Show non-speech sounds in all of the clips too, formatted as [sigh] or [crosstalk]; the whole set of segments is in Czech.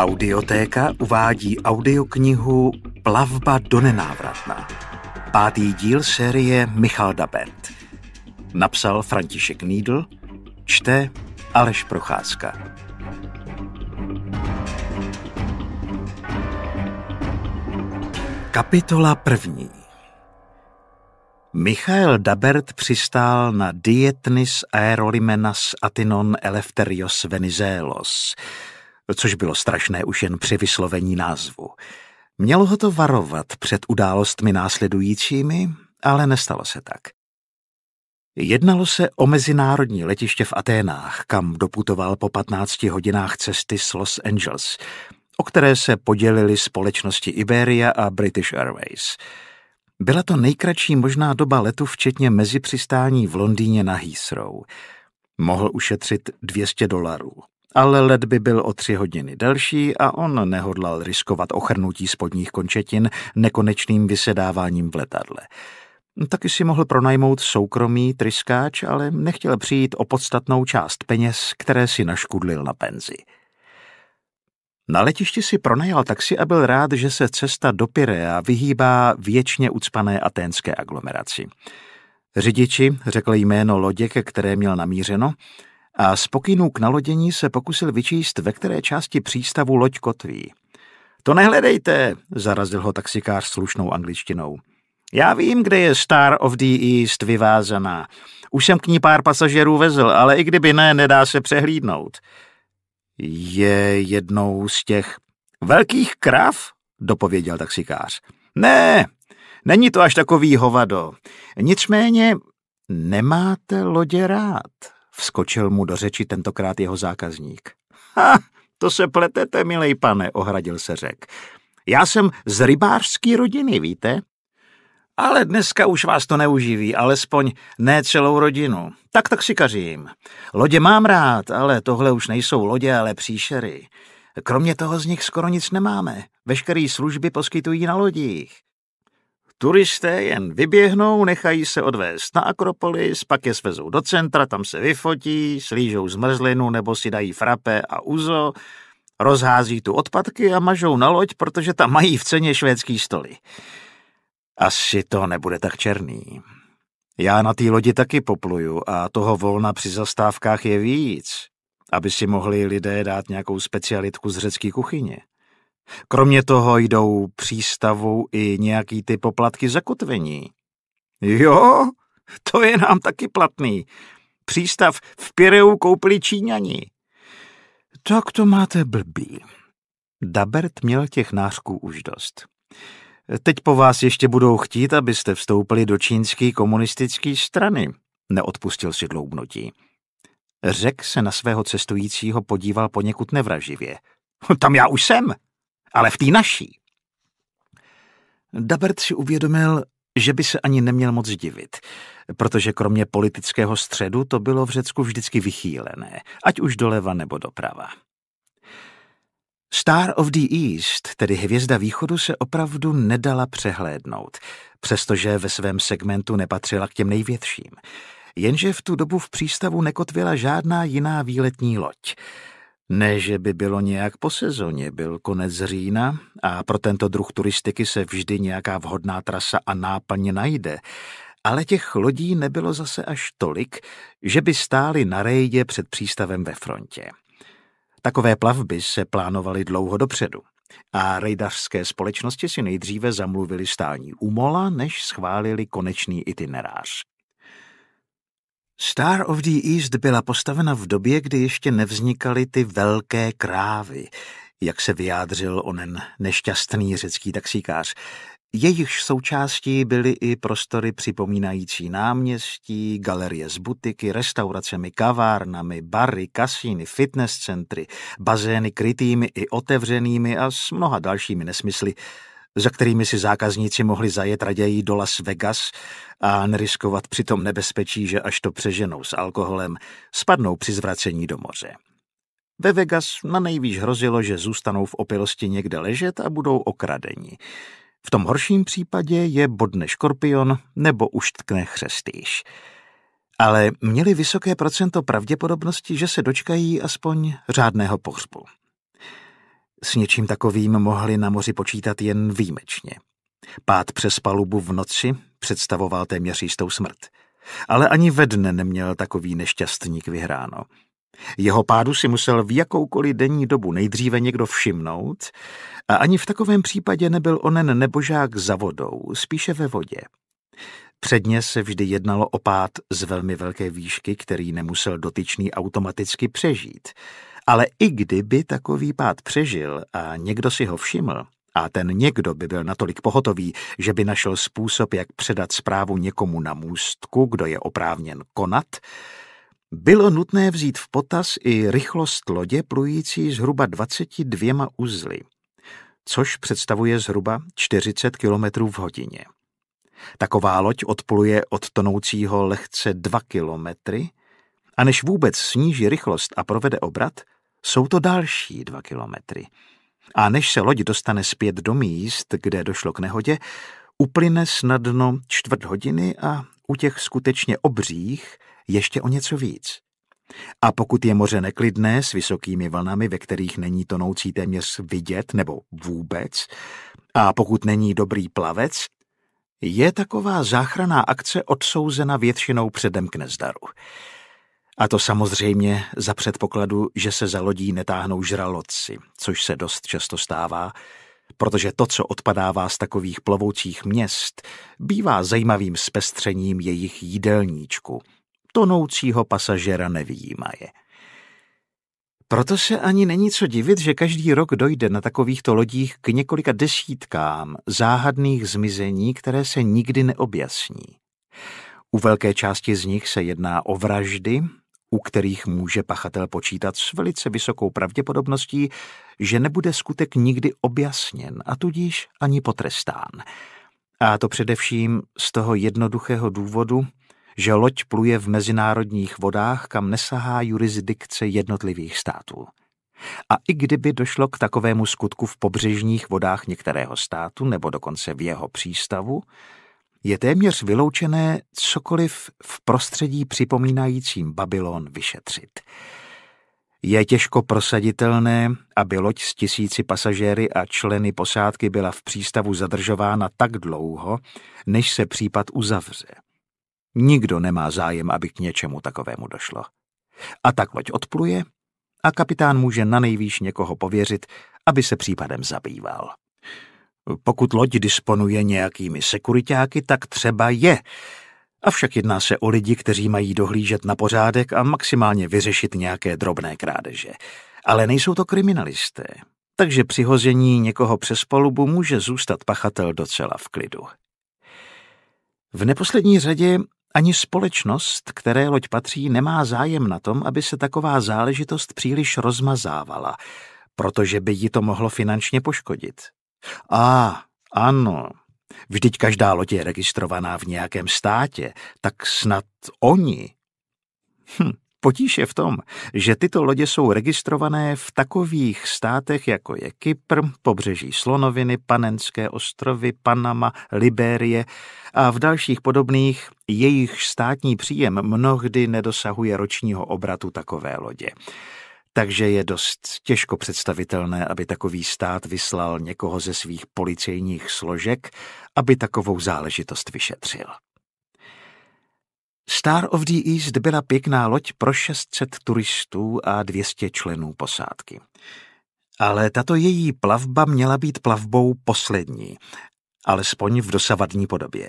Audiotéka uvádí audioknihu Plavba do nenávratna. Pátý díl série Michal Dabent. Napsal František Nídl, čte Aleš Procházka. Kapitola první Michael Dabert přistál na Dietnis Aerolimenas Atinon Eleftherios Venizelos což bylo strašné už jen při vyslovení názvu. Mělo ho to varovat před událostmi následujícími, ale nestalo se tak. Jednalo se o mezinárodní letiště v Aténách, kam doputoval po 15 hodinách cesty z Los Angeles, o které se podělili společnosti Iberia a British Airways. Byla to nejkratší možná doba letu, včetně mezipřistání v Londýně na Heathrow. Mohl ušetřit 200 dolarů ale let by byl o tři hodiny delší a on nehodlal riskovat ochrnutí spodních končetin nekonečným vysedáváním v letadle. Taky si mohl pronajmout soukromý tryskáč, ale nechtěl přijít o podstatnou část peněz, které si naškudlil na penzi. Na letišti si pronajal taxi a byl rád, že se cesta do Pirea vyhýbá věčně ucpané aténské aglomeraci. Řidiči, řekl jméno lodě, které měl namířeno, a z pokynů k nalodění se pokusil vyčíst, ve které části přístavu loď kotví. To nehledejte, zarazil ho taxikář slušnou angličtinou. Já vím, kde je Star of the East vyvázaná. Už jsem k ní pár pasažerů vezl, ale i kdyby ne, nedá se přehlídnout. Je jednou z těch velkých krav, dopověděl taxikář. Ne, není to až takový hovado. Nicméně nemáte lodě rád. Vskočil mu do řeči tentokrát jeho zákazník. Ha, to se pletete, milej pane, ohradil se řek. Já jsem z rybářské rodiny, víte? Ale dneska už vás to neuživí, alespoň ne celou rodinu. Tak tak si kařím. Lodě mám rád, ale tohle už nejsou lodě, ale příšery. Kromě toho z nich skoro nic nemáme. Veškeré služby poskytují na lodích. Turisté jen vyběhnou, nechají se odvést na Akropolis, pak je svezou do centra, tam se vyfotí, slížou zmrzlinu nebo si dají frape a uzo, rozhází tu odpadky a mažou na loď, protože tam mají v ceně švédský stoly. Asi to nebude tak černý. Já na té lodi taky popluju a toho volna při zastávkách je víc, aby si mohli lidé dát nějakou specialitku z řecké kuchyně. Kromě toho jdou přístavu i nějaký ty poplatky za kotvení. Jo, to je nám taky platný. Přístav v Pireu koupili Číňani. Tak to máte blbý. Dabert měl těch nářků už dost. Teď po vás ještě budou chtít, abyste vstoupili do čínské komunistické strany, neodpustil si dloubnutí. Řek se na svého cestujícího podíval poněkud nevraživě. Tam já už jsem, ale v té naší. Dabert si uvědomil, že by se ani neměl moc divit, protože kromě politického středu to bylo v Řecku vždycky vychýlené, ať už doleva nebo doprava. Star of the East, tedy hvězda východu, se opravdu nedala přehlédnout, přestože ve svém segmentu nepatřila k těm největším. Jenže v tu dobu v přístavu nekotvila žádná jiná výletní loď. Ne, že by bylo nějak po sezóně, byl konec října a pro tento druh turistiky se vždy nějaká vhodná trasa a náplň najde, ale těch lodí nebylo zase až tolik, že by stály na rejdě před přístavem ve frontě. Takové plavby se plánovaly dlouho dopředu a rejdařské společnosti si nejdříve zamluvili stání u mola, než schválili konečný itinerář. Star of the East byla postavena v době, kdy ještě nevznikaly ty velké krávy, jak se vyjádřil onen nešťastný řecký taxikář. Jejichž součástí byly i prostory připomínající náměstí, galerie s butiky, restauracemi, kavárnami, bary, kasíny, fitness centry, bazény krytými i otevřenými a s mnoha dalšími nesmysly, za kterými si zákazníci mohli zajet raději do Las Vegas a neriskovat přitom nebezpečí, že až to přeženou s alkoholem, spadnou při zvracení do moře. Ve Vegas na nejvíc hrozilo, že zůstanou v opilosti někde ležet a budou okradeni. V tom horším případě je bodne škorpion nebo tkne chřestýš. Ale měli vysoké procento pravděpodobnosti, že se dočkají aspoň řádného pohřbu. S něčím takovým mohli na moři počítat jen výjimečně. Pád přes palubu v noci představoval téměř jistou smrt. Ale ani ve dne neměl takový nešťastník vyhráno. Jeho pádu si musel v jakoukoliv denní dobu nejdříve někdo všimnout a ani v takovém případě nebyl onen nebožák za vodou, spíše ve vodě. Předně se vždy jednalo o pád z velmi velké výšky, který nemusel dotyčný automaticky přežít – ale i kdyby takový pád přežil a někdo si ho všiml, a ten někdo by byl natolik pohotový, že by našel způsob, jak předat zprávu někomu na můstku, kdo je oprávněn konat, bylo nutné vzít v potaz i rychlost lodě plující zhruba 22 uzly, což představuje zhruba 40 km v hodině. Taková loď odpluje od tonoucího lehce 2 kilometry a než vůbec sníží rychlost a provede obrat, jsou to další dva kilometry. A než se loď dostane zpět do míst, kde došlo k nehodě, uplyne snadno čtvrt hodiny a u těch skutečně obřích ještě o něco víc. A pokud je moře neklidné s vysokými vlnami, ve kterých není tonoucí téměř vidět nebo vůbec, a pokud není dobrý plavec, je taková záchranná akce odsouzena většinou předem k nezdaru. A to samozřejmě za předpokladu, že se za lodí netáhnou žraloci, což se dost často stává, protože to, co odpadává z takových plovoucích měst, bývá zajímavým zpestřením jejich jídelníčku. Tonoucího pasažera nevýjímaje. Proto se ani není co divit, že každý rok dojde na takovýchto lodích k několika desítkám záhadných zmizení, které se nikdy neobjasní. U velké části z nich se jedná o vraždy, u kterých může pachatel počítat s velice vysokou pravděpodobností, že nebude skutek nikdy objasněn a tudíž ani potrestán. A to především z toho jednoduchého důvodu, že loď pluje v mezinárodních vodách, kam nesahá jurisdikce jednotlivých států. A i kdyby došlo k takovému skutku v pobřežních vodách některého státu nebo dokonce v jeho přístavu, je téměř vyloučené cokoliv v prostředí připomínajícím Babylon vyšetřit. Je těžko prosaditelné, aby loď s tisíci pasažéry a členy posádky byla v přístavu zadržována tak dlouho, než se případ uzavře. Nikdo nemá zájem, aby k něčemu takovému došlo. A tak loď odpluje a kapitán může na nejvýš někoho pověřit, aby se případem zabýval. Pokud loď disponuje nějakými sekuritáky, tak třeba je. Avšak jedná se o lidi, kteří mají dohlížet na pořádek a maximálně vyřešit nějaké drobné krádeže. Ale nejsou to kriminalisté. Takže při hození někoho přes palubu může zůstat pachatel docela v klidu. V neposlední řadě ani společnost, které loď patří, nemá zájem na tom, aby se taková záležitost příliš rozmazávala, protože by ji to mohlo finančně poškodit. A, ano, vždyť každá loď je registrovaná v nějakém státě, tak snad oni. Hm, potíž je v tom, že tyto lodě jsou registrované v takových státech, jako je Kypr, pobřeží Slonoviny, Panenské ostrovy, Panama, Liberie a v dalších podobných, jejich státní příjem mnohdy nedosahuje ročního obratu takové lodě takže je dost těžko představitelné, aby takový stát vyslal někoho ze svých policejních složek, aby takovou záležitost vyšetřil. Star of the East byla pěkná loď pro 600 turistů a 200 členů posádky. Ale tato její plavba měla být plavbou poslední, alespoň v dosavadní podobě.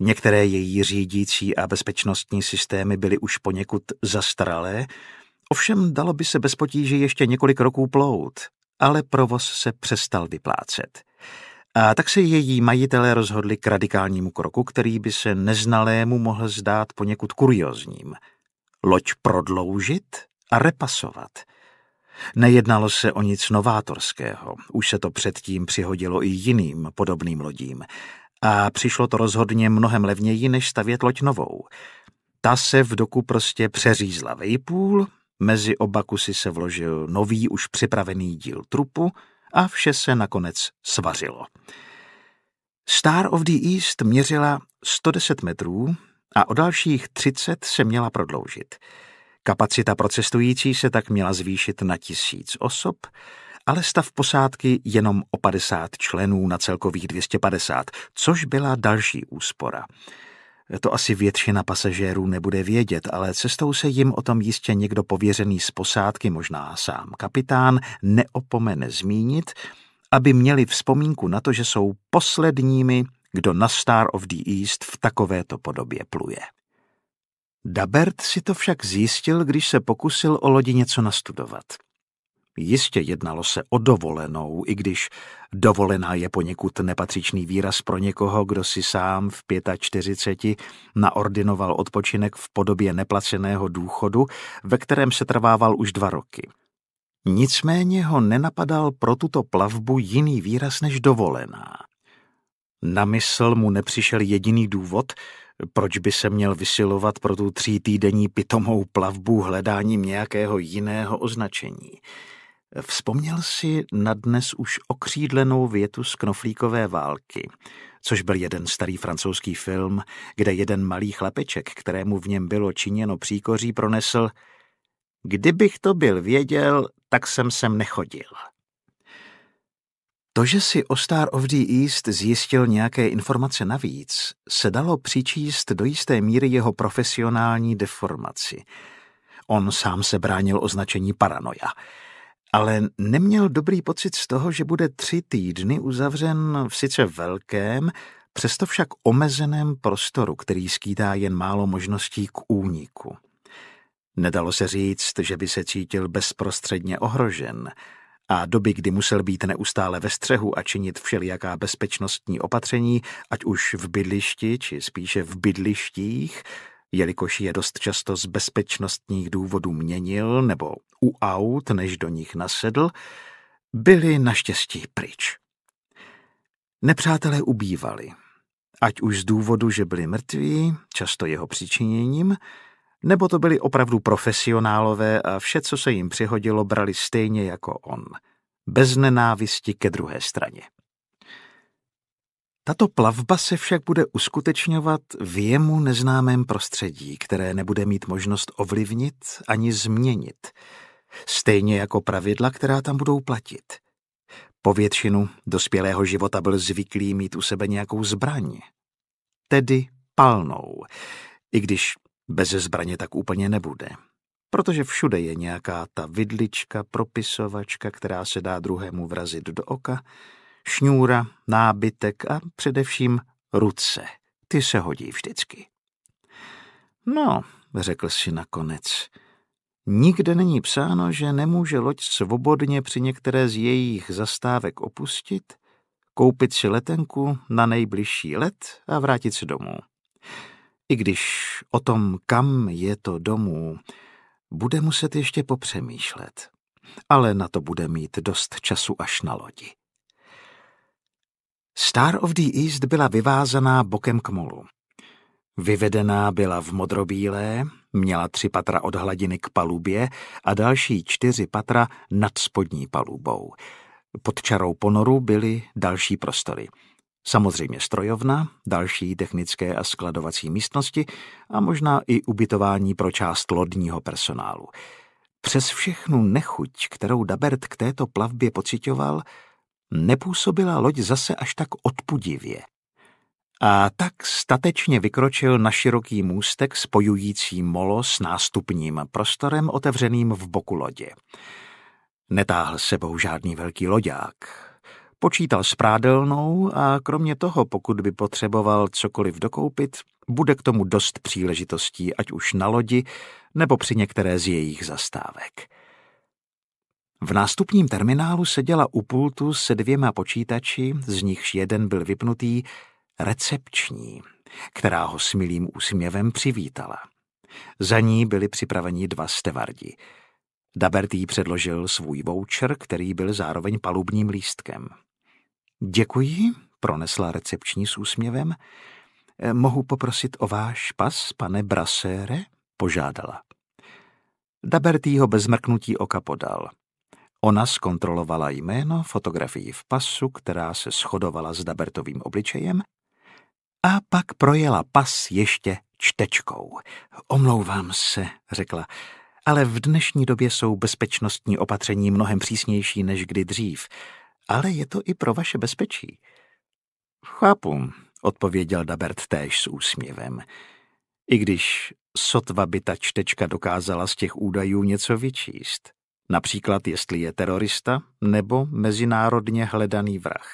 Některé její řídící a bezpečnostní systémy byly už poněkud zastaralé Ovšem dalo by se bez potíže ještě několik roků plout, ale provoz se přestal vyplácet. A tak se její majitelé rozhodli k radikálnímu kroku, který by se neznalému mohl zdát poněkud kuriozním. Loď prodloužit a repasovat. Nejednalo se o nic novátorského, už se to předtím přihodilo i jiným podobným lodím. A přišlo to rozhodně mnohem levněji, než stavět loď novou. Ta se v doku prostě přeřízla vejpůl Mezi oba kusy se vložil nový už připravený díl trupu a vše se nakonec svařilo. Star of the East měřila 110 metrů a o dalších 30 se měla prodloužit. Kapacita pro cestující se tak měla zvýšit na tisíc osob, ale stav posádky jenom o 50 členů na celkových 250, což byla další úspora. To asi většina pasažérů nebude vědět, ale cestou se jim o tom jistě někdo pověřený z posádky, možná sám kapitán, neopomene zmínit, aby měli vzpomínku na to, že jsou posledními, kdo na Star of the East v takovéto podobě pluje. Dabert si to však zjistil, když se pokusil o lodi něco nastudovat – Jistě jednalo se o dovolenou, i když dovolená je poněkud nepatřičný výraz pro někoho, kdo si sám v 45 naordinoval odpočinek v podobě neplaceného důchodu, ve kterém se trvával už dva roky. Nicméně ho nenapadal pro tuto plavbu jiný výraz než dovolená. Na mysl mu nepřišel jediný důvod, proč by se měl vysilovat pro tu třítýdenní pitomou plavbu hledáním nějakého jiného označení. Vzpomněl si na dnes už okřídlenou větu z Knoflíkové války, což byl jeden starý francouzský film, kde jeden malý chlapeček, kterému v něm bylo činěno příkoří, pronesl Kdybych to byl věděl, tak jsem sem nechodil. To, že si o Star of the East zjistil nějaké informace navíc, se dalo přičíst do jisté míry jeho profesionální deformaci. On sám se bránil označení paranoja – ale neměl dobrý pocit z toho, že bude tři týdny uzavřen v sice velkém, přesto však omezeném prostoru, který skýtá jen málo možností k úniku. Nedalo se říct, že by se cítil bezprostředně ohrožen, a doby, kdy musel být neustále ve střehu a činit všelijaká bezpečnostní opatření, ať už v bydlišti, či spíše v bydlištích, jelikož je dost často z bezpečnostních důvodů měnil nebo u aut, než do nich nasedl, byli naštěstí pryč. Nepřátelé ubývali, ať už z důvodu, že byli mrtví, často jeho přičiněním, nebo to byli opravdu profesionálové a vše, co se jim přihodilo, brali stejně jako on, bez nenávisti ke druhé straně. Tato plavba se však bude uskutečňovat v jemu neznámém prostředí, které nebude mít možnost ovlivnit ani změnit, stejně jako pravidla, která tam budou platit. Po většinu dospělého života byl zvyklý mít u sebe nějakou zbraň, tedy palnou, i když bez zbraně tak úplně nebude, protože všude je nějaká ta vidlička, propisovačka, která se dá druhému vrazit do oka, šňůra, nábytek a především ruce. Ty se hodí vždycky. No, řekl si nakonec, nikde není psáno, že nemůže loď svobodně při některé z jejich zastávek opustit, koupit si letenku na nejbližší let a vrátit se domů. I když o tom, kam je to domů, bude muset ještě popřemýšlet. Ale na to bude mít dost času až na lodi. Star of the East byla vyvázaná bokem k molu. Vyvedená byla v modrobílé, měla tři patra od hladiny k palubě a další čtyři patra nad spodní palubou. Pod čarou ponoru byly další prostory. Samozřejmě strojovna, další technické a skladovací místnosti a možná i ubytování pro část lodního personálu. Přes všechnu nechuť, kterou Dabert k této plavbě pocitoval, nepůsobila loď zase až tak odpudivě. A tak statečně vykročil na široký můstek spojující molo s nástupním prostorem otevřeným v boku lodě. Netáhl sebou žádný velký loďák. Počítal s prádelnou a kromě toho, pokud by potřeboval cokoliv dokoupit, bude k tomu dost příležitostí, ať už na lodi nebo při některé z jejich zastávek. V nástupním terminálu seděla u pultu se dvěma počítači, z nichž jeden byl vypnutý, recepční, která ho s milým úsměvem přivítala. Za ní byli připraveni dva stevardi. Dabert jí předložil svůj voucher, který byl zároveň palubním lístkem. Děkuji, pronesla recepční s úsměvem. Eh, mohu poprosit o váš pas, pane Brasére? požádala. Dabertý ho bez mrknutí oka podal. Ona zkontrolovala jméno, fotografii v pasu, která se shodovala s Dabertovým obličejem, a pak projela pas ještě čtečkou. Omlouvám se, řekla, ale v dnešní době jsou bezpečnostní opatření mnohem přísnější než kdy dřív. Ale je to i pro vaše bezpečí. Chápu, odpověděl Dabert též s úsměvem. I když sotva by ta čtečka dokázala z těch údajů něco vyčíst například jestli je terorista nebo mezinárodně hledaný vrah.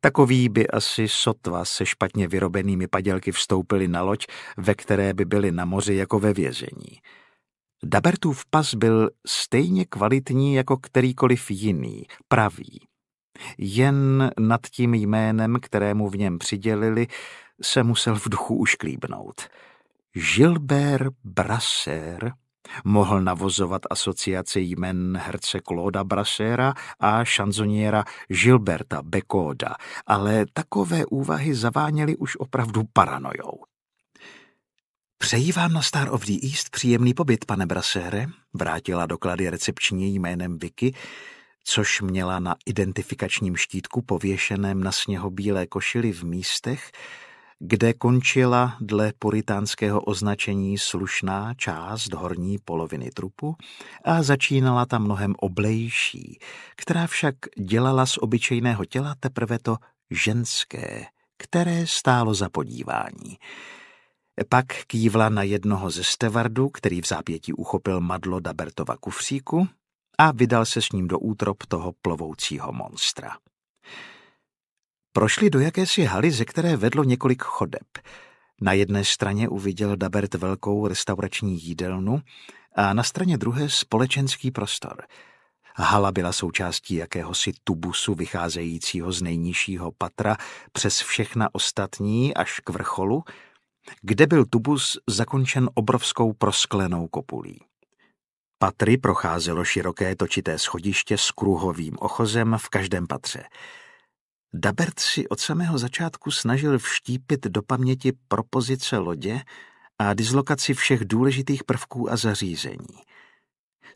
Takový by asi sotva se špatně vyrobenými padělky vstoupili na loď, ve které by byli na moři jako ve vězení. Dabertův pas byl stejně kvalitní jako kterýkoliv jiný, pravý. Jen nad tím jménem, kterému v něm přidělili, se musel v duchu ušklíbnout. Gilbert Brasser Mohl navozovat asociace jmen herce Claude Brassera a šanzoniéra Gilberta Becoda, ale takové úvahy zaváněly už opravdu paranojou. Přeji vám na Star of the East příjemný pobyt, pane Brassere, vrátila doklady recepční jménem Vicky, což měla na identifikačním štítku pověšeném na sněhobílé košili v místech, kde končila dle puritánského označení slušná část horní poloviny trupu a začínala ta mnohem oblejší, která však dělala z obyčejného těla teprve to ženské, které stálo za podívání. Pak kývla na jednoho ze stevardů, který v zápěti uchopil madlo Dabertova kufříku a vydal se s ním do útrop toho plovoucího monstra. Prošli do jakési haly, ze které vedlo několik chodeb. Na jedné straně uviděl Dabert velkou restaurační jídelnu a na straně druhé společenský prostor. Hala byla součástí jakéhosi tubusu vycházejícího z nejnižšího patra přes všechna ostatní až k vrcholu, kde byl tubus zakončen obrovskou prosklenou kopulí. Patry procházelo široké točité schodiště s kruhovým ochozem v každém patře. Dabert si od samého začátku snažil vštípit do paměti propozice lodě a dislokaci všech důležitých prvků a zařízení.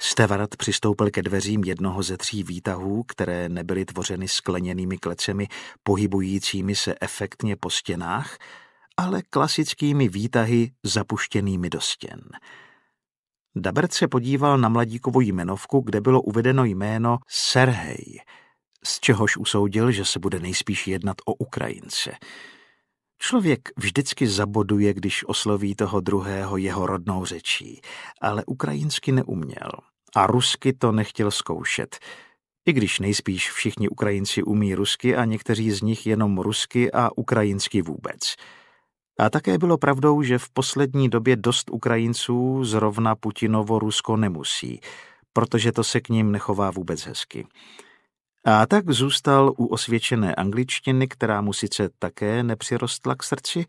Stevarat přistoupil ke dveřím jednoho ze tří výtahů, které nebyly tvořeny skleněnými klecemi pohybujícími se efektně po stěnách, ale klasickými výtahy zapuštěnými do stěn. Dabert se podíval na mladíkovou jmenovku, kde bylo uvedeno jméno Serhej — z čehož usoudil, že se bude nejspíš jednat o Ukrajince. Člověk vždycky zaboduje, když osloví toho druhého jeho rodnou řečí, ale ukrajinsky neuměl a rusky to nechtěl zkoušet, i když nejspíš všichni Ukrajinci umí rusky a někteří z nich jenom rusky a ukrajinsky vůbec. A také bylo pravdou, že v poslední době dost Ukrajinců zrovna Putinovo Rusko nemusí, protože to se k ním nechová vůbec hezky. A tak zůstal u osvědčené angličtiny, která mu sice také nepřirostla k srdci,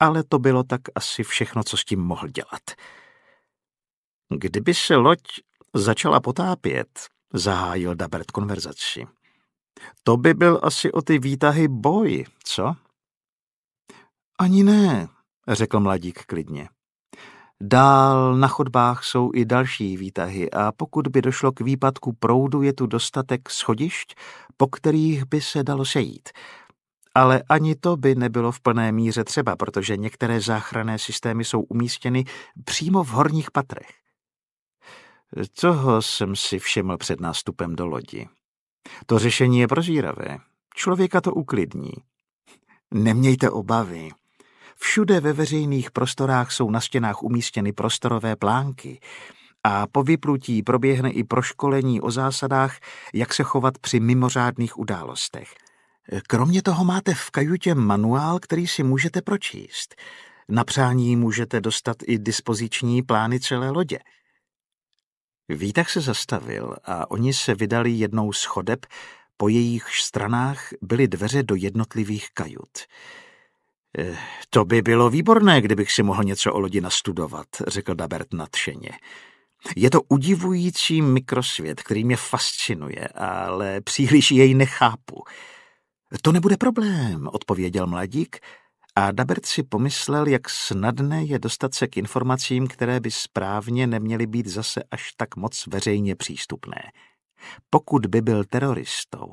ale to bylo tak asi všechno, co s tím mohl dělat. Kdyby se loď začala potápět, zahájil Dabert konverzaci. To by byl asi o ty výtahy boj, co? Ani ne, řekl mladík klidně. Dál na chodbách jsou i další výtahy a pokud by došlo k výpadku proudu, je tu dostatek schodišť, po kterých by se dalo sejít. Ale ani to by nebylo v plné míře třeba, protože některé záchranné systémy jsou umístěny přímo v horních patrech. Toho jsem si všiml před nástupem do lodi. To řešení je prozíravé. Člověka to uklidní. Nemějte obavy. Všude ve veřejných prostorách jsou na stěnách umístěny prostorové plánky a po vyplutí proběhne i proškolení o zásadách, jak se chovat při mimořádných událostech. Kromě toho máte v kajutě manuál, který si můžete pročíst. Na přání můžete dostat i dispoziční plány celé lodě. Vítak se zastavil a oni se vydali jednou z chodeb, po jejich stranách byly dveře do jednotlivých kajut. Eh, to by bylo výborné, kdybych si mohl něco o lodi nastudovat, řekl Dabert nadšeně. Je to udivující mikrosvět, který mě fascinuje, ale příliš jej nechápu. To nebude problém, odpověděl mladík a Dabert si pomyslel, jak snadné je dostat se k informacím, které by správně neměly být zase až tak moc veřejně přístupné. Pokud by byl teroristou,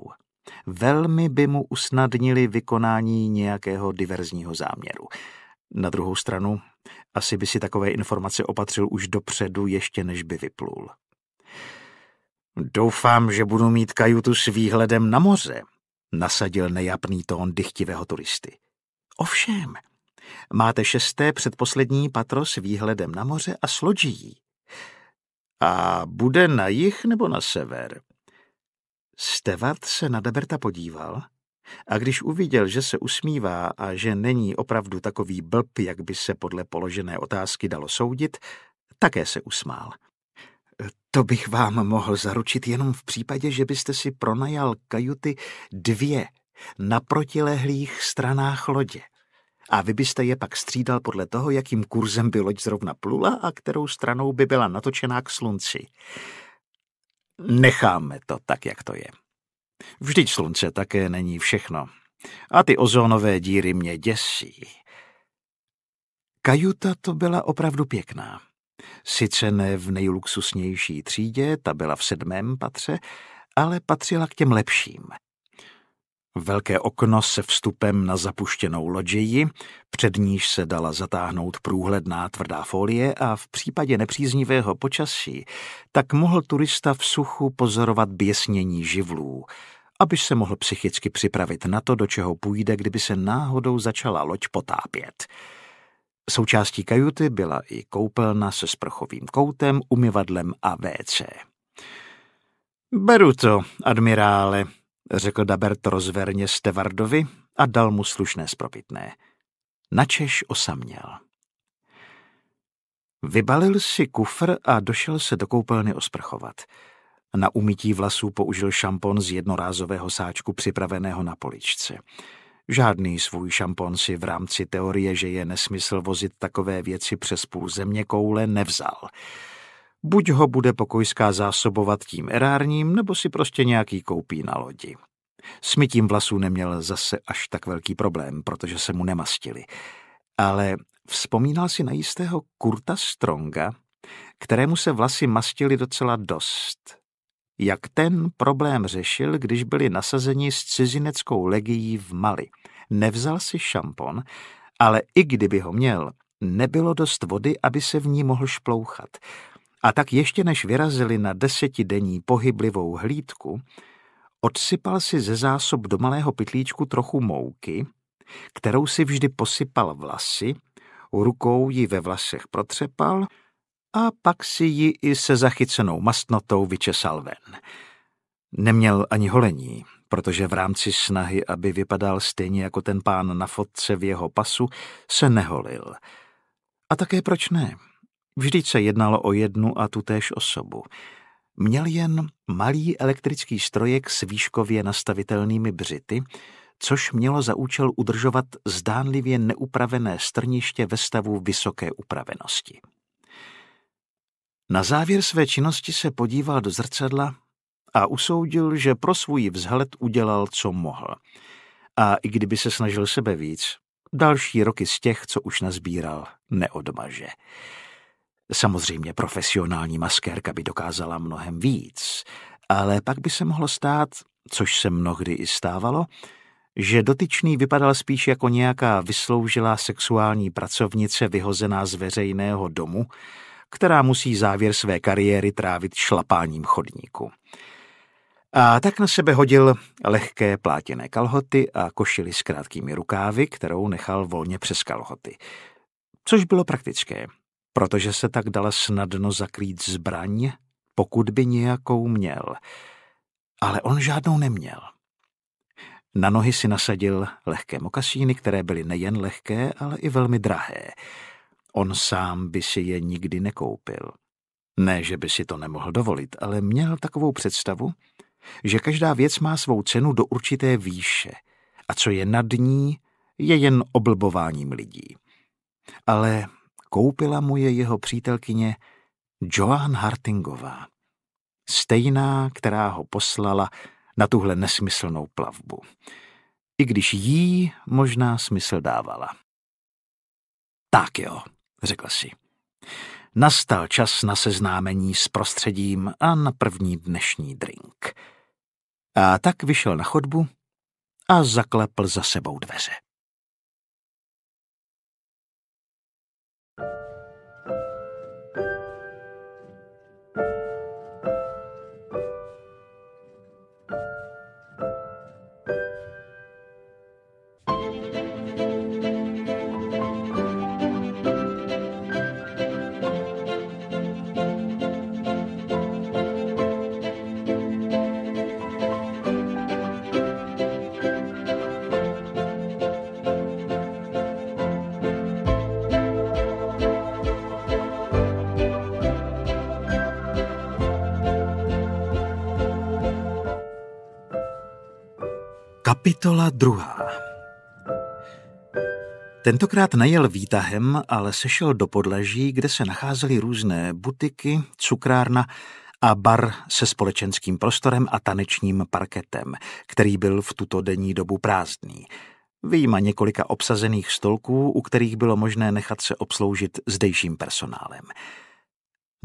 velmi by mu usnadnili vykonání nějakého diverzního záměru. Na druhou stranu, asi by si takové informace opatřil už dopředu, ještě než by vyplul. Doufám, že budu mít kajutu s výhledem na moře, nasadil nejapný tón dychtivého turisty. Ovšem, máte šesté předposlední patro s výhledem na moře a s lodží. A bude na jih nebo na sever? Stewart se na Deberta podíval a když uviděl, že se usmívá a že není opravdu takový blb, jak by se podle položené otázky dalo soudit, také se usmál. To bych vám mohl zaručit jenom v případě, že byste si pronajal kajuty dvě na protilehlých stranách lodě. A vy byste je pak střídal podle toho, jakým kurzem by loď zrovna plula a kterou stranou by byla natočená k slunci necháme to tak, jak to je. Vždyť slunce také není všechno. A ty ozónové díry mě děsí. Kajuta to byla opravdu pěkná. Sice ne v nejluxusnější třídě, ta byla v sedmém patře, ale patřila k těm lepším. Velké okno se vstupem na zapuštěnou loději před níž se dala zatáhnout průhledná tvrdá folie a v případě nepříznivého počasí tak mohl turista v suchu pozorovat běsnění živlů, aby se mohl psychicky připravit na to, do čeho půjde, kdyby se náhodou začala loď potápět. Součástí kajuty byla i koupelna se sprchovým koutem, umyvadlem a WC. Beru to, admirále, řekl Dabert rozverně Stevardovi a dal mu slušné spropitné. Načeš osaměl. Vybalil si kufr a došel se do koupelny osprchovat. Na umytí vlasů použil šampon z jednorázového sáčku připraveného na poličce. Žádný svůj šampon si v rámci teorie, že je nesmysl vozit takové věci přes půl země koule, nevzal. Buď ho bude pokojská zásobovat tím erárním, nebo si prostě nějaký koupí na lodi. S mytím vlasů neměl zase až tak velký problém, protože se mu nemastili. Ale vzpomínal si na jistého Kurta Stronga, kterému se vlasy mastily docela dost. Jak ten problém řešil, když byli nasazeni s cizineckou legií v Mali. Nevzal si šampon, ale i kdyby ho měl, nebylo dost vody, aby se v ní mohl šplouchat. A tak ještě než vyrazili na desetidenní pohyblivou hlídku, odsypal si ze zásob do malého pytlíčku trochu mouky, kterou si vždy posypal vlasy, rukou ji ve vlasech protřepal a pak si ji i se zachycenou mastnotou vyčesal ven. Neměl ani holení, protože v rámci snahy, aby vypadal stejně jako ten pán na fotce v jeho pasu, se neholil. A také proč ne? Vždyť se jednalo o jednu a tutéž osobu. Měl jen malý elektrický strojek s výškově nastavitelnými břity, což mělo za účel udržovat zdánlivě neupravené strniště ve stavu vysoké upravenosti. Na závěr své činnosti se podíval do zrcadla a usoudil, že pro svůj vzhled udělal, co mohl. A i kdyby se snažil sebe víc, další roky z těch, co už nazbíral, neodmaže. Samozřejmě profesionální maskérka by dokázala mnohem víc, ale pak by se mohlo stát, což se mnohdy i stávalo, že dotyčný vypadal spíš jako nějaká vysloužilá sexuální pracovnice vyhozená z veřejného domu, která musí závěr své kariéry trávit šlapáním chodníku. A tak na sebe hodil lehké plátěné kalhoty a košili s krátkými rukávy, kterou nechal volně přes kalhoty. Což bylo praktické protože se tak dala snadno zakrýt zbraň, pokud by nějakou měl. Ale on žádnou neměl. Na nohy si nasadil lehké mokasíny, které byly nejen lehké, ale i velmi drahé. On sám by si je nikdy nekoupil. Ne, že by si to nemohl dovolit, ale měl takovou představu, že každá věc má svou cenu do určité výše a co je nad ní, je jen oblbováním lidí. Ale koupila mu je jeho přítelkyně Joan Hartingová, stejná, která ho poslala na tuhle nesmyslnou plavbu. I když jí možná smysl dávala. Tak jo, řekl si. Nastal čas na seznámení s prostředím a na první dnešní drink. A tak vyšel na chodbu a zaklepl za sebou dveře. Kapitola druhá Tentokrát najel výtahem, ale sešel do podlaží, kde se nacházely různé butiky, cukrárna a bar se společenským prostorem a tanečním parketem, který byl v tuto denní dobu prázdný. Výjima několika obsazených stolků, u kterých bylo možné nechat se obsloužit zdejším personálem.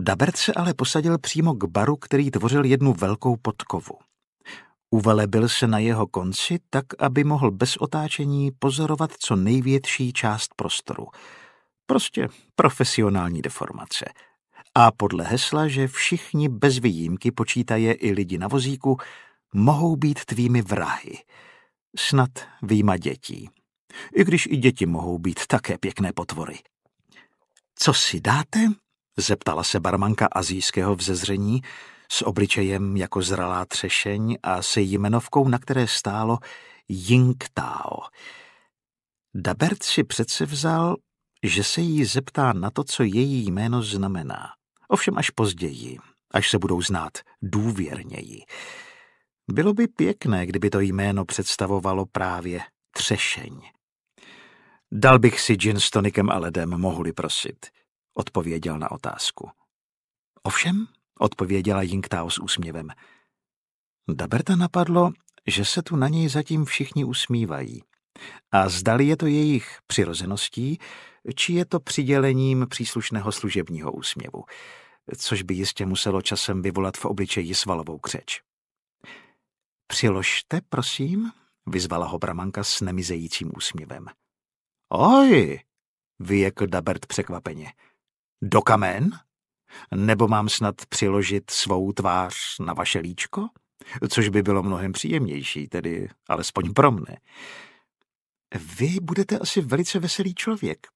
Dabert se ale posadil přímo k baru, který tvořil jednu velkou podkovu – Uvelebil se na jeho konci tak, aby mohl bez otáčení pozorovat co největší část prostoru. Prostě profesionální deformace. A podle hesla, že všichni bez výjimky počítaje i lidi na vozíku, mohou být tvými vrahy. Snad výjima dětí. I když i děti mohou být také pěkné potvory. Co si dáte? zeptala se barmanka azijského vzezření, s obličejem jako zralá třešeň a se jmenovkou, na které stálo Jingtao. Dabert si přece vzal, že se jí zeptá na to, co její jméno znamená. Ovšem až později, až se budou znát důvěrněji. Bylo by pěkné, kdyby to jméno představovalo právě třešeň. Dal bych si gin s tonikem a ledem, mohli prosit, odpověděl na otázku. Ovšem, odpověděla Jingtao s úsměvem. Daberta napadlo, že se tu na něj zatím všichni usmívají. A zdali je to jejich přirozeností, či je to přidělením příslušného služebního úsměvu, což by jistě muselo časem vyvolat v obličeji svalovou křeč. Přiložte, prosím, vyzvala ho bramanka s nemizejícím úsměvem. Oj, vyjekl Dabert překvapeně. Do kamen? Nebo mám snad přiložit svou tvář na vaše líčko? Což by bylo mnohem příjemnější, tedy alespoň pro mne. Vy budete asi velice veselý člověk.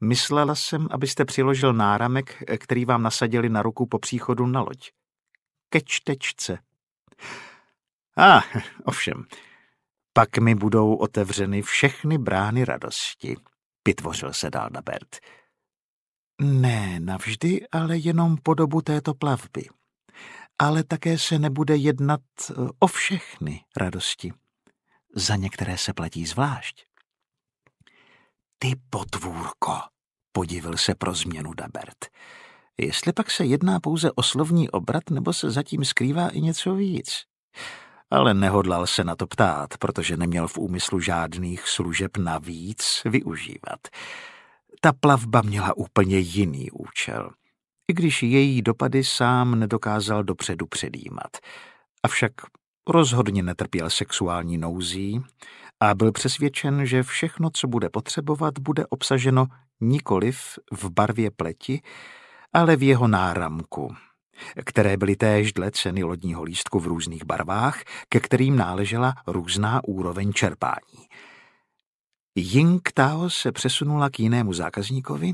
Myslela jsem, abyste přiložil náramek, který vám nasadili na ruku po příchodu na loď. Ke čtečce. A, ah, ovšem, pak mi budou otevřeny všechny brány radosti, pitvořil se dál Bert. Ne navždy, ale jenom po dobu této plavby. Ale také se nebude jednat eh, o všechny radosti. Za některé se platí zvlášť. Ty potvůrko, podivil se pro změnu Dabert. Jestli pak se jedná pouze o slovní obrat, nebo se zatím skrývá i něco víc. Ale nehodlal se na to ptát, protože neměl v úmyslu žádných služeb navíc využívat. Ta plavba měla úplně jiný účel, i když její dopady sám nedokázal dopředu předjímat. Avšak rozhodně netrpěl sexuální nouzí a byl přesvědčen, že všechno, co bude potřebovat, bude obsaženo nikoliv v barvě pleti, ale v jeho náramku, které byly též dle ceny lodního lístku v různých barvách, ke kterým náležela různá úroveň čerpání – Ying Tao se přesunula k jinému zákazníkovi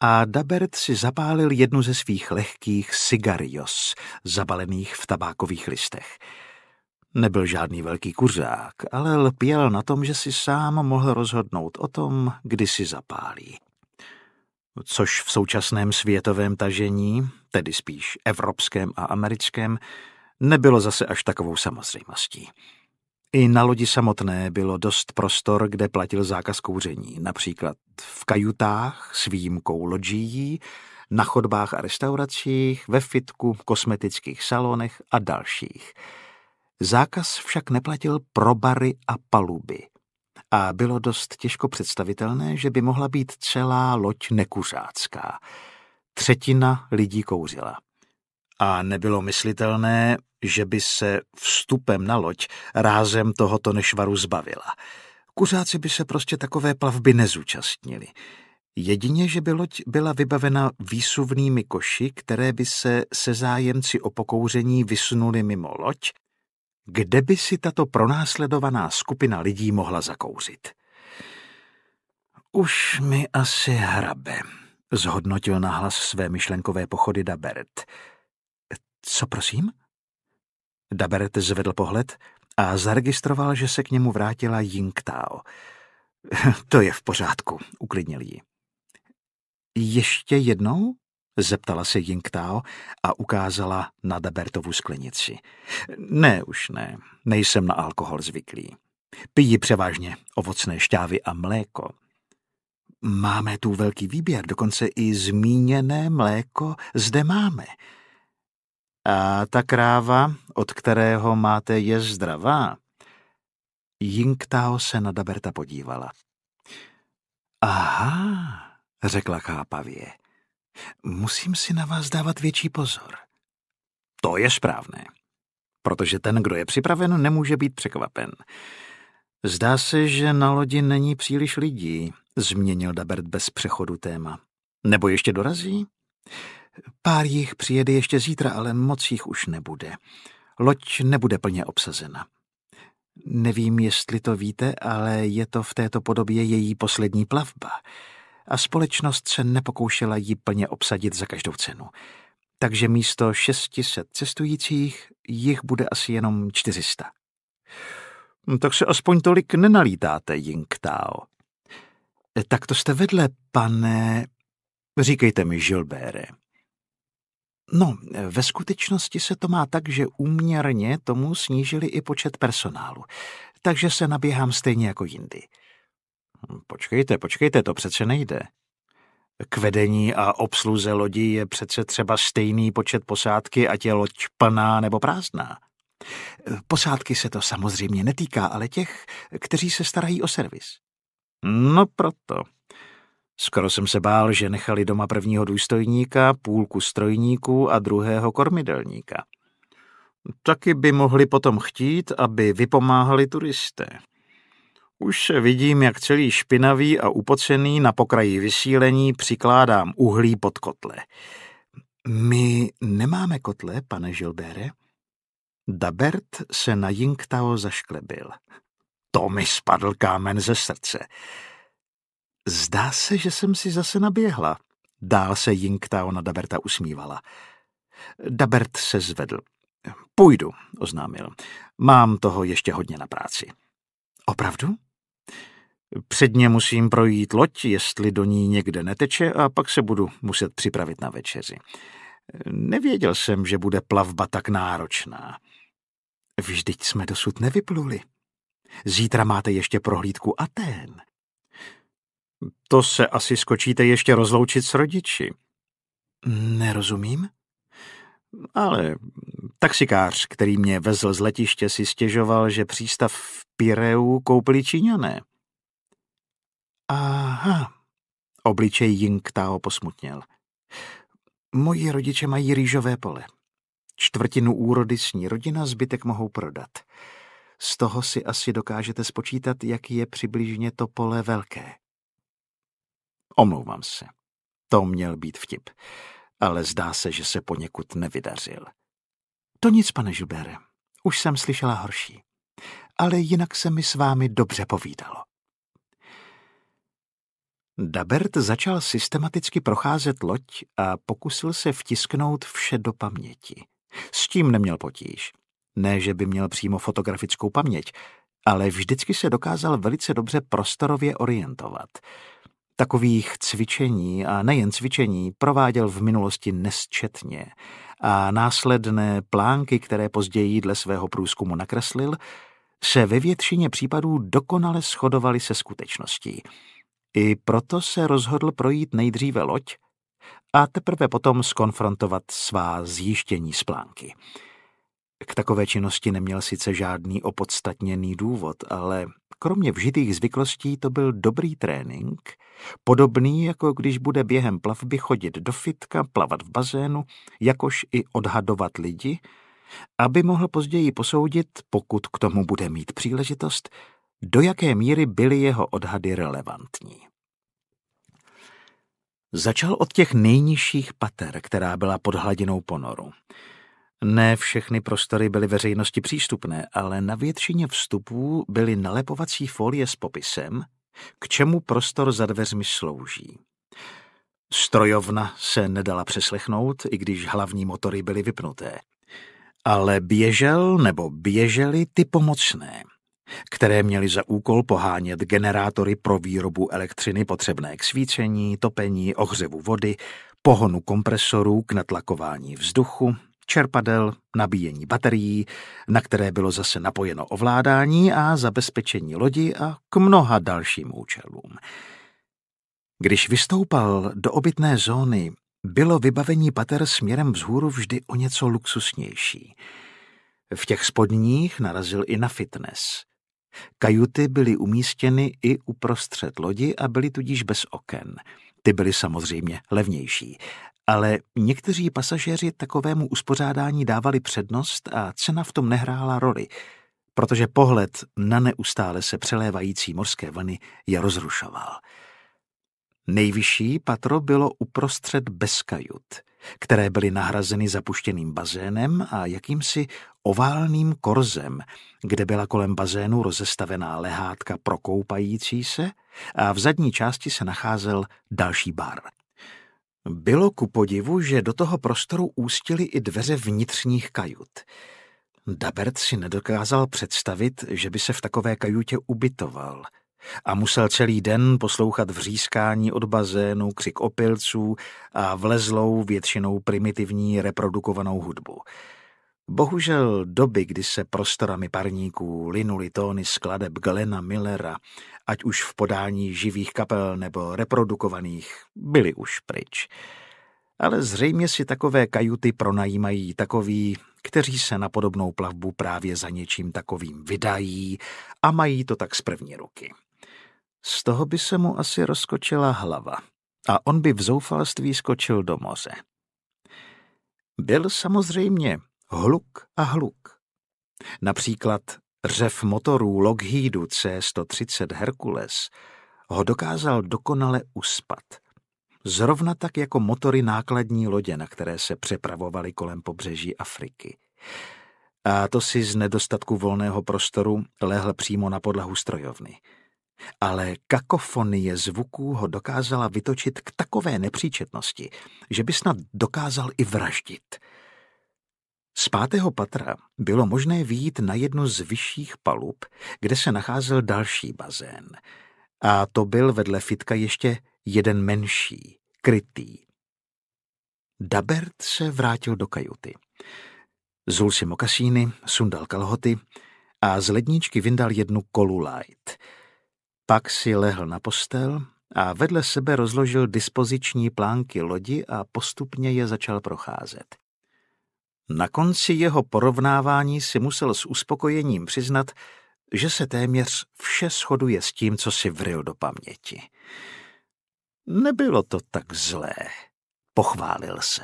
a Dabert si zapálil jednu ze svých lehkých cigarios, zabalených v tabákových listech. Nebyl žádný velký kuřák, ale lpěl na tom, že si sám mohl rozhodnout o tom, kdy si zapálí. Což v současném světovém tažení, tedy spíš evropském a americkém, nebylo zase až takovou samozřejmostí. I na lodi samotné bylo dost prostor, kde platil zákaz kouření, například v kajutách s výjimkou lodžií, na chodbách a restauracích, ve fitku, kosmetických salonech a dalších. Zákaz však neplatil pro bary a paluby. A bylo dost těžko představitelné, že by mohla být celá loď nekuřácká. Třetina lidí kouřila a nebylo myslitelné, že by se vstupem na loď rázem tohoto nešvaru zbavila. Kuřáci by se prostě takové plavby nezúčastnili. Jedině, že by loď byla vybavena výsuvnými koši, které by se se zájemci o pokouření vysunuli mimo loď, kde by si tato pronásledovaná skupina lidí mohla zakouřit. Už mi asi hrabe, zhodnotil nahlas své myšlenkové pochody Dabert. Co prosím? Daberet zvedl pohled a zaregistroval, že se k němu vrátila Ying Tao. [laughs] to je v pořádku, uklidnil ji. Ještě jednou? Zeptala se Ying Tao a ukázala na Dabertovu sklenici. Ne, už ne, nejsem na alkohol zvyklý. Pijí převážně ovocné šťávy a mléko. Máme tu velký výběr, dokonce i zmíněné mléko zde máme, a ta kráva, od kterého máte, je zdravá. Jingtao se na Daberta podívala. Aha, řekla chápavě. Musím si na vás dávat větší pozor. To je správné, protože ten, kdo je připraven, nemůže být překvapen. Zdá se, že na lodi není příliš lidí, změnil Dabert bez přechodu téma. Nebo ještě dorazí? Pár jich přijede ještě zítra, ale moc jich už nebude. Loď nebude plně obsazena. Nevím, jestli to víte, ale je to v této podobě její poslední plavba. A společnost se nepokoušela ji plně obsadit za každou cenu. Takže místo 600 cestujících jich bude asi jenom 400. Hm, tak se aspoň tolik nenalítáte, Jingtao. E, tak to jste vedle, pane... Říkejte mi, Žilbére. No, ve skutečnosti se to má tak, že úměrně tomu snížili i počet personálu, takže se naběhám stejně jako jindy. Hm, počkejte, počkejte, to přece nejde. K vedení a obsluze lodi je přece třeba stejný počet posádky, ať je loď plná nebo prázdná. Posádky se to samozřejmě netýká, ale těch, kteří se starají o servis. No proto. Skoro jsem se bál, že nechali doma prvního důstojníka, půlku strojníků a druhého kormidelníka. Taky by mohli potom chtít, aby vypomáhali turisté. Už se vidím, jak celý špinavý a upocený na pokraji vysílení přikládám uhlí pod kotle. My nemáme kotle, pane Žilbére? Dabert se na Jingtao zašklebil. To mi spadl kámen ze srdce. Zdá se, že jsem si zase naběhla. Dál se Jingtao na Daberta usmívala. Dabert se zvedl. Půjdu, oznámil. Mám toho ještě hodně na práci. Opravdu? Předně musím projít loď, jestli do ní někde neteče, a pak se budu muset připravit na večeři. Nevěděl jsem, že bude plavba tak náročná. Vždyť jsme dosud nevypluli. Zítra máte ještě prohlídku Atén. To se asi skočíte ještě rozloučit s rodiči. Nerozumím. Ale taxikář, který mě vezl z letiště, si stěžoval, že přístav v Pireu koupili Číňané. Aha, obličej Jing Tao posmutněl. Moji rodiče mají rýžové pole. Čtvrtinu úrody sní rodina, zbytek mohou prodat. Z toho si asi dokážete spočítat, jak je přibližně to pole velké. Omlouvám se. To měl být vtip, ale zdá se, že se poněkud nevydařil. To nic, pane Žubere. už jsem slyšela horší. Ale jinak se mi s vámi dobře povídalo. Dabert začal systematicky procházet loď a pokusil se vtisknout vše do paměti. S tím neměl potíž. Ne, že by měl přímo fotografickou paměť, ale vždycky se dokázal velice dobře prostorově orientovat — Takových cvičení a nejen cvičení prováděl v minulosti nesčetně a následné plánky, které později dle svého průzkumu nakreslil, se ve většině případů dokonale shodovaly se skutečností. I proto se rozhodl projít nejdříve loď a teprve potom skonfrontovat svá zjištění z plánky. K takové činnosti neměl sice žádný opodstatněný důvod, ale Kromě vžitých zvyklostí to byl dobrý trénink, podobný jako když bude během plavby chodit do fitka, plavat v bazénu, jakož i odhadovat lidi, aby mohl později posoudit, pokud k tomu bude mít příležitost, do jaké míry byly jeho odhady relevantní. Začal od těch nejnižších pater, která byla pod hladinou ponoru. Ne všechny prostory byly veřejnosti přístupné, ale na většině vstupů byly nalepovací folie s popisem, k čemu prostor za dveřmi slouží. Strojovna se nedala přeslechnout, i když hlavní motory byly vypnuté. Ale běžel nebo běžely ty pomocné, které měly za úkol pohánět generátory pro výrobu elektřiny potřebné k svícení, topení, ohřevu vody, pohonu kompresorů k natlakování vzduchu, čerpadel, nabíjení baterií, na které bylo zase napojeno ovládání a zabezpečení lodi a k mnoha dalším účelům. Když vystoupal do obytné zóny, bylo vybavení pater směrem vzhůru vždy o něco luxusnější. V těch spodních narazil i na fitness. Kajuty byly umístěny i uprostřed lodi a byly tudíž bez oken. Ty byly samozřejmě levnější ale někteří pasažéři takovému uspořádání dávali přednost a cena v tom nehrála roli, protože pohled na neustále se přelévající morské vlny je rozrušoval. Nejvyšší patro bylo uprostřed bezkajut, které byly nahrazeny zapuštěným bazénem a jakýmsi oválným korzem, kde byla kolem bazénu rozestavená lehátka pro koupající se a v zadní části se nacházel další bar – bylo ku podivu, že do toho prostoru ústily i dveře vnitřních kajut. Dabert si nedokázal představit, že by se v takové kajutě ubytoval a musel celý den poslouchat vřískání od bazénu, křik opilců a vlezlou většinou primitivní reprodukovanou hudbu. Bohužel doby, kdy se prostorami parníků linuly tóny skladeb Glena Millera, ať už v podání živých kapel nebo reprodukovaných, byly už pryč. Ale zřejmě si takové kajuty pronajímají takový, kteří se na podobnou plavbu právě za něčím takovým vydají a mají to tak z první ruky. Z toho by se mu asi rozkočila hlava a on by v zoufalství skočil do moře. Byl samozřejmě hluk a hluk. Například řev motorů Lockheedu C-130 Hercules ho dokázal dokonale uspat. Zrovna tak jako motory nákladní lodě, na které se přepravovaly kolem pobřeží Afriky. A to si z nedostatku volného prostoru lehl přímo na podlahu strojovny. Ale kakofonie zvuků ho dokázala vytočit k takové nepříčetnosti, že by snad dokázal i vraždit – z pátého patra bylo možné výjít na jednu z vyšších palub, kde se nacházel další bazén. A to byl vedle fitka ještě jeden menší, krytý. Dabert se vrátil do kajuty. Zul si mokasíny, sundal kalhoty a z ledničky vyndal jednu kolu light. Pak si lehl na postel a vedle sebe rozložil dispoziční plánky lodi a postupně je začal procházet. Na konci jeho porovnávání si musel s uspokojením přiznat, že se téměř vše shoduje s tím, co si vril do paměti. Nebylo to tak zlé, pochválil se.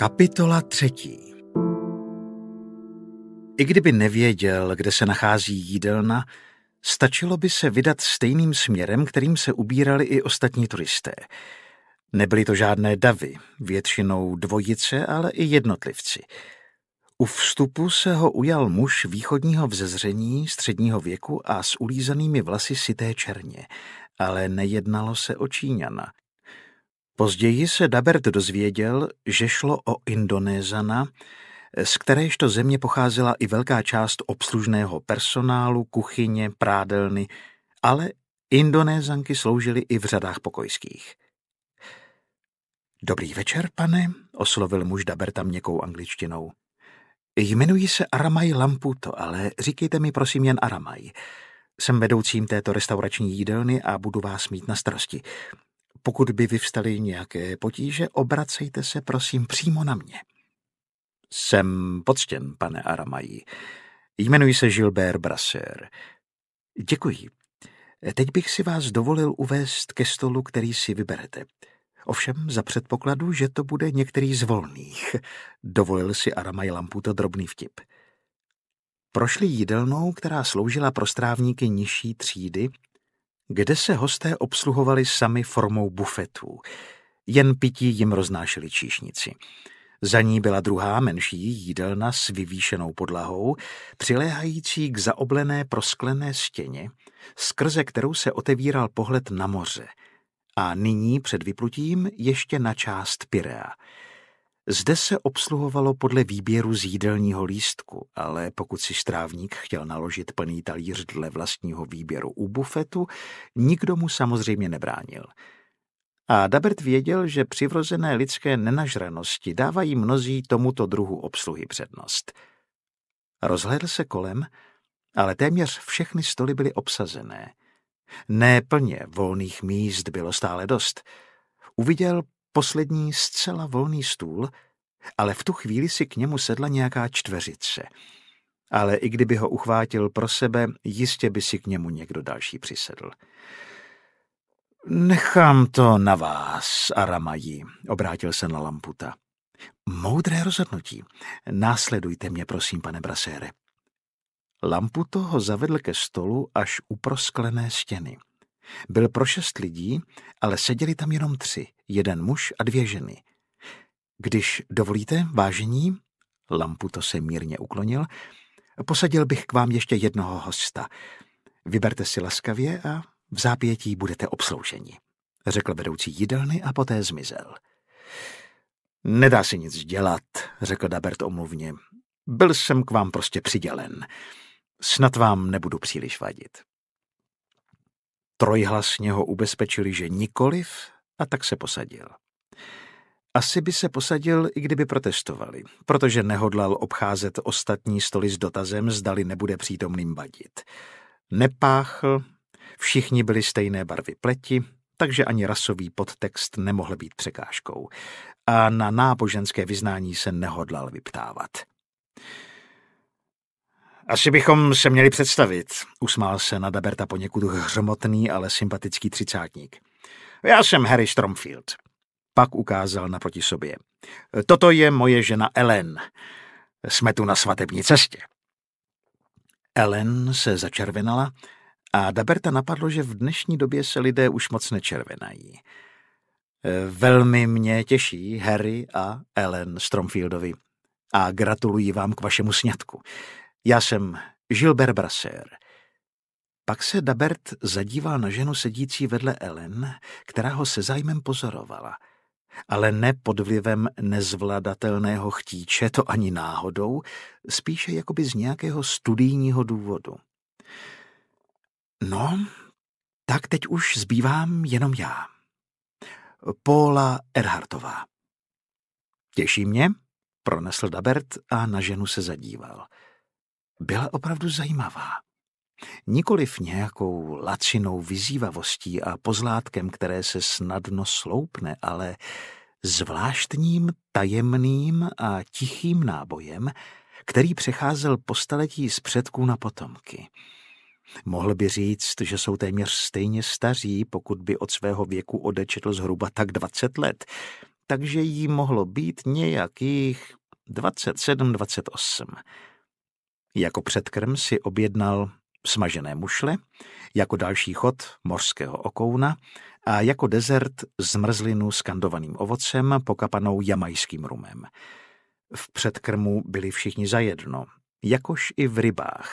Kapitola třetí I kdyby nevěděl, kde se nachází jídelna, stačilo by se vydat stejným směrem, kterým se ubírali i ostatní turisté. Nebyly to žádné davy, většinou dvojice, ale i jednotlivci. U vstupu se ho ujal muž východního vzezření, středního věku a s ulízanými vlasy sité černě, ale nejednalo se o Číňana. Později se Dabert dozvěděl, že šlo o Indonézana, z to země pocházela i velká část obslužného personálu, kuchyně, prádelny, ale Indonézanky sloužily i v řadách pokojských. Dobrý večer, pane, oslovil muž Daberta měkkou angličtinou. Jmenuji se Aramaj Lamputo, ale říkejte mi prosím jen Aramaj. Jsem vedoucím této restaurační jídelny a budu vás mít na starosti. Pokud by vyvstaly nějaké potíže, obracejte se prosím přímo na mě. Jsem poctěn, pane Aramají. Jmenuji se Gilbert Brasser. Děkuji. Teď bych si vás dovolil uvést ke stolu, který si vyberete. Ovšem za předpokladu, že to bude některý z volných. Dovolil si Aramaj to drobný vtip. Prošli jídelnou, která sloužila pro strávníky nižší třídy kde se hosté obsluhovali sami formou bufetů. Jen pití jim roznášeli číšnici. Za ní byla druhá menší jídelna s vyvýšenou podlahou, přiléhající k zaoblené prosklené stěně, skrze kterou se otevíral pohled na moře a nyní před vyplutím ještě na část Pirea. Zde se obsluhovalo podle výběru z jídelního lístku, ale pokud si strávník chtěl naložit plný talíř dle vlastního výběru u bufetu, nikdo mu samozřejmě nebránil. A Dabert věděl, že přivrozené lidské nenažranosti dávají mnozí tomuto druhu obsluhy přednost. Rozhlédl se kolem, ale téměř všechny stoly byly obsazené. Ne plně, volných míst bylo stále dost. Uviděl poslední zcela volný stůl, ale v tu chvíli si k němu sedla nějaká čtveřice. Ale i kdyby ho uchvátil pro sebe, jistě by si k němu někdo další přisedl. Nechám to na vás, Aramají. obrátil se na Lamputa. Moudré rozhodnutí. Následujte mě, prosím, pane Brasére. Lamputo ho zavedl ke stolu až u prosklené stěny. Byl pro šest lidí, ale seděli tam jenom tři — jeden muž a dvě ženy. Když dovolíte, vážení, lampu to se mírně uklonil, posadil bych k vám ještě jednoho hosta. Vyberte si laskavě a v zápětí budete obslouženi, řekl vedoucí jídelny a poté zmizel. Nedá se nic dělat, řekl Dabert omluvně. Byl jsem k vám prostě přidělen. Snad vám nebudu příliš vadit. Trojhlasně ho ubezpečili, že nikoliv a tak se posadil. Asi by se posadil, i kdyby protestovali, protože nehodlal obcházet ostatní stoly s dotazem, zdali nebude přítomným vadit. Nepáchl, všichni byli stejné barvy pleti, takže ani rasový podtext nemohl být překážkou. A na náboženské vyznání se nehodlal vyptávat. Asi bychom se měli představit, usmál se na Daberta poněkud hřmotný, ale sympatický třicátník. Já jsem Harry Stromfield. Pak ukázal naproti sobě. Toto je moje žena Ellen. Jsme tu na svatební cestě. Ellen se začervenala a Daberta napadlo, že v dnešní době se lidé už moc nečervenají. Velmi mě těší Harry a Ellen Stromfieldovi a gratuluji vám k vašemu sňatku. Já jsem Gilbert Brasser, pak se Dabert zadíval na ženu sedící vedle Ellen, která ho se zájmem pozorovala. Ale ne pod vlivem nezvladatelného chtíče, to ani náhodou, spíše jakoby z nějakého studijního důvodu. No, tak teď už zbývám jenom já. Póla Erhartová. Těší mě, pronesl Dabert a na ženu se zadíval. Byla opravdu zajímavá nikoliv nějakou lacinou vyzývavostí a pozlátkem, které se snadno sloupne, ale zvláštním, tajemným a tichým nábojem, který přecházel po staletí z předků na potomky. Mohl by říct, že jsou téměř stejně staří, pokud by od svého věku odečetl zhruba tak 20 let, takže jí mohlo být nějakých 27-28. Jako předkrm si objednal smažené mušle, jako další chod mořského okouna a jako dezert zmrzlinu s kandovaným ovocem pokapanou jamajským rumem. V předkrmu byli všichni zajedno, jakož i v rybách,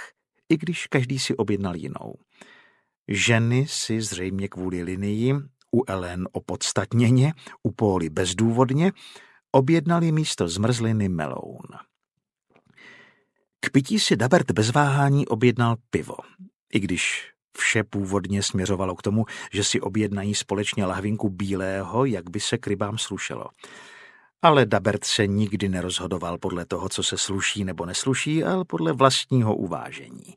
i když každý si objednal jinou. Ženy si zřejmě kvůli linii, u Ellen opodstatněně, u Póly bezdůvodně, objednali místo zmrzliny meloun. K pití si Dabert bez váhání objednal pivo, i když vše původně směřovalo k tomu, že si objednají společně lahvinku bílého, jak by se k rybám slušelo. Ale Dabert se nikdy nerozhodoval podle toho, co se sluší nebo nesluší, ale podle vlastního uvážení.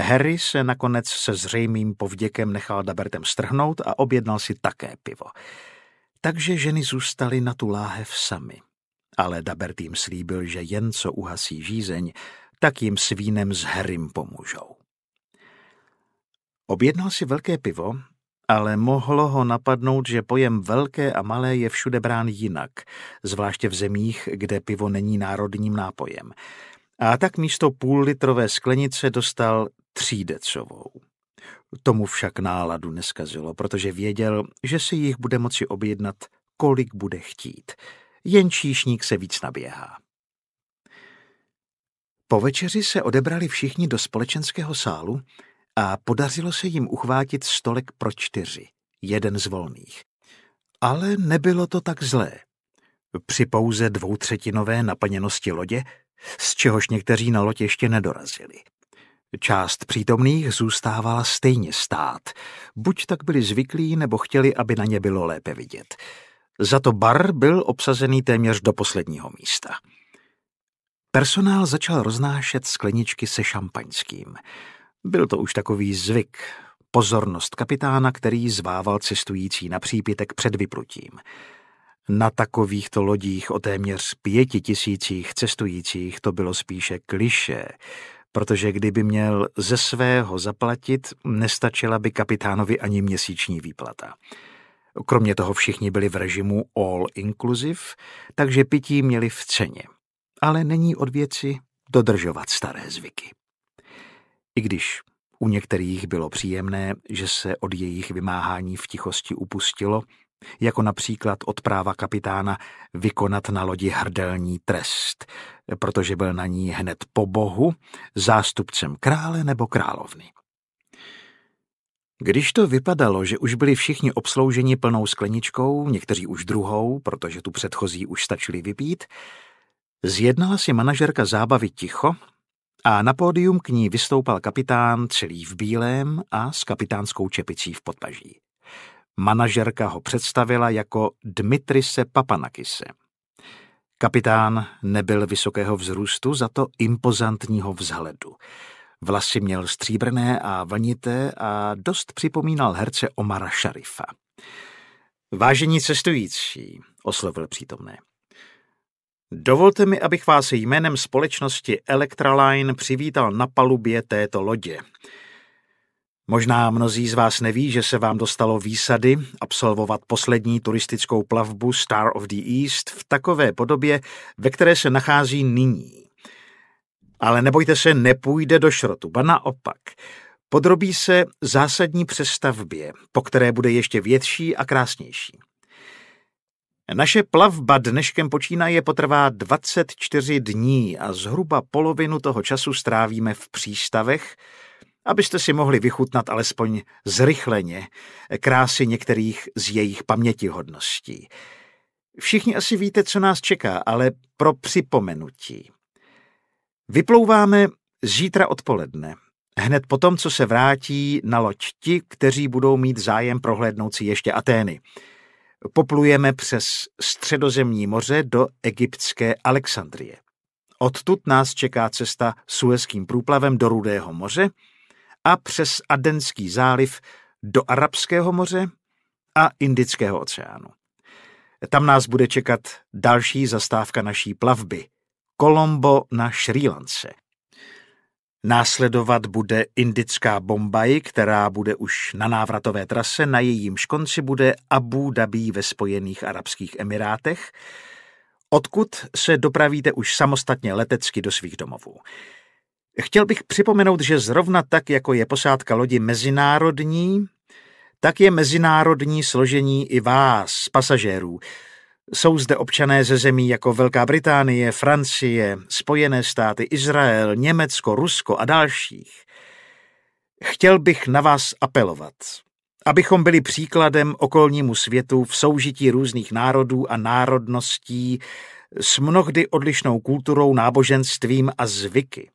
Harry se nakonec se zřejmým povděkem nechal Dabertem strhnout a objednal si také pivo. Takže ženy zůstaly na tu láhev sami ale Dabert jim slíbil, že jen co uhasí žízeň, tak jim s vínem s herym pomůžou. Objednal si velké pivo, ale mohlo ho napadnout, že pojem velké a malé je všude brán jinak, zvláště v zemích, kde pivo není národním nápojem. A tak místo půllitrové sklenice dostal třídecovou. Tomu však náladu neskazilo, protože věděl, že si jich bude moci objednat, kolik bude chtít – jen číšník se víc naběhá. Po večeři se odebrali všichni do společenského sálu a podařilo se jim uchvátit stolek pro čtyři, jeden z volných. Ale nebylo to tak zlé. Při pouze dvoutřetinové naplněnosti lodě, z čehož někteří na loď ještě nedorazili. Část přítomných zůstávala stejně stát. Buď tak byli zvyklí, nebo chtěli, aby na ně bylo lépe vidět. Za to bar byl obsazený téměř do posledního místa. Personál začal roznášet skleničky se šampaňským. Byl to už takový zvyk, pozornost kapitána, který zvával cestující na přípitek před vyprutím. Na takovýchto lodích o téměř pěti tisících cestujících to bylo spíše kliše, protože kdyby měl ze svého zaplatit, nestačila by kapitánovi ani měsíční výplata. Kromě toho všichni byli v režimu all inclusive, takže pití měli v ceně. Ale není od věci dodržovat staré zvyky. I když u některých bylo příjemné, že se od jejich vymáhání v tichosti upustilo, jako například od práva kapitána vykonat na lodi hrdelní trest, protože byl na ní hned po bohu zástupcem krále nebo královny. Když to vypadalo, že už byli všichni obslouženi plnou skleničkou, někteří už druhou, protože tu předchozí už stačili vypít, zjednala si manažerka zábavy ticho a na pódium k ní vystoupal kapitán celý v bílém a s kapitánskou čepicí v podpaží. Manažerka ho představila jako Dmitrise Papanakise. Kapitán nebyl vysokého vzrůstu, za to impozantního vzhledu. Vlasy měl stříbrné a vanité a dost připomínal herce Omara Šarifa. Vážení cestující, oslovil přítomné. Dovolte mi, abych vás jménem společnosti Electraline přivítal na palubě této lodě. Možná mnozí z vás neví, že se vám dostalo výsady absolvovat poslední turistickou plavbu Star of the East v takové podobě, ve které se nachází nyní. Ale nebojte se, nepůjde do šrotu, ba naopak. Podrobí se zásadní přestavbě, po které bude ještě větší a krásnější. Naše plavba dneškem počínaje potrvá 24 dní a zhruba polovinu toho času strávíme v přístavech, abyste si mohli vychutnat alespoň zrychleně krásy některých z jejich pamětihodností. Všichni asi víte, co nás čeká, ale pro připomenutí. Vyplouváme zítra odpoledne, hned po tom, co se vrátí na loď ti, kteří budou mít zájem prohlédnout si ještě Atény. Poplujeme přes středozemní moře do egyptské Alexandrie. Odtud nás čeká cesta Suezkým průplavem do Rudého moře a přes Adenský záliv do Arabského moře a Indického oceánu. Tam nás bude čekat další zastávka naší plavby – Kolombo na Šrílance. Následovat bude indická Bombaj, která bude už na návratové trase, na jejím konci bude Abu Dhabi ve Spojených Arabských Emirátech, odkud se dopravíte už samostatně letecky do svých domovů. Chtěl bych připomenout, že zrovna tak, jako je posádka lodi mezinárodní, tak je mezinárodní složení i vás, pasažérů. Jsou zde občané ze zemí jako Velká Británie, Francie, Spojené státy, Izrael, Německo, Rusko a dalších. Chtěl bych na vás apelovat, abychom byli příkladem okolnímu světu v soužití různých národů a národností s mnohdy odlišnou kulturou, náboženstvím a zvyky.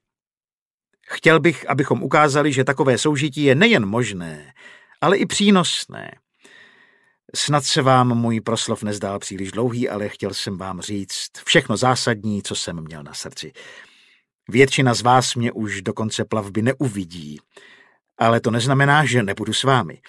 Chtěl bych, abychom ukázali, že takové soužití je nejen možné, ale i přínosné – Snad se vám můj proslov nezdál příliš dlouhý, ale chtěl jsem vám říct všechno zásadní, co jsem měl na srdci. Většina z vás mě už do konce plavby neuvidí, ale to neznamená, že nebudu s vámi.